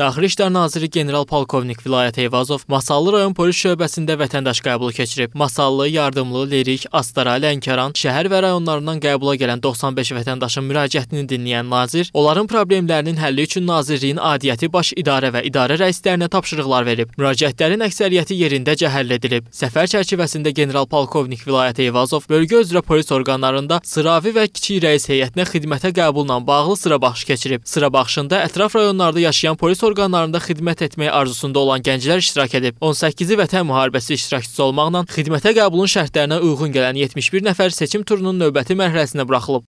Daxili İşlər Naziri general-polkovnik Vilayət Eyvazov Masallı rayon polis şöbəsində vətəndaş qəbulu keçirib. Masallı, Yardımlı, Lerik, Astara, Lənkəran şəhər və rayonlarından qəbula gələn 95 vətəndaşın müraciətini dinləyən nazir onların problemlərinin həlli üçün nazirliyin adiyyəti baş idarə və idarə rəislərinə tapşırıqlar verib. Müraciətlərin əksəriyyəti yerindəcə həll edilib. Səfər çərçivəsində general-polkovnik Vilayət Eyvazov bölgə üzrə polis orqanlarında sıravi və kiçik rəis heyətinə xidmətə qəbulla bağlı sıra baxış keçirib. Sıra baxışında ətraf rayonlarda yaşayan polis orqanlarında xidmət etmək arzusunda olan gənclər iştirak edib. 18-i Vətən müharibəsi iştirakçısı olmaqla xidmətə qəbulun şərtlərinə uyğun gələn 71 nəfər seçim turunun növbəti mərhələsinə buraxılıb.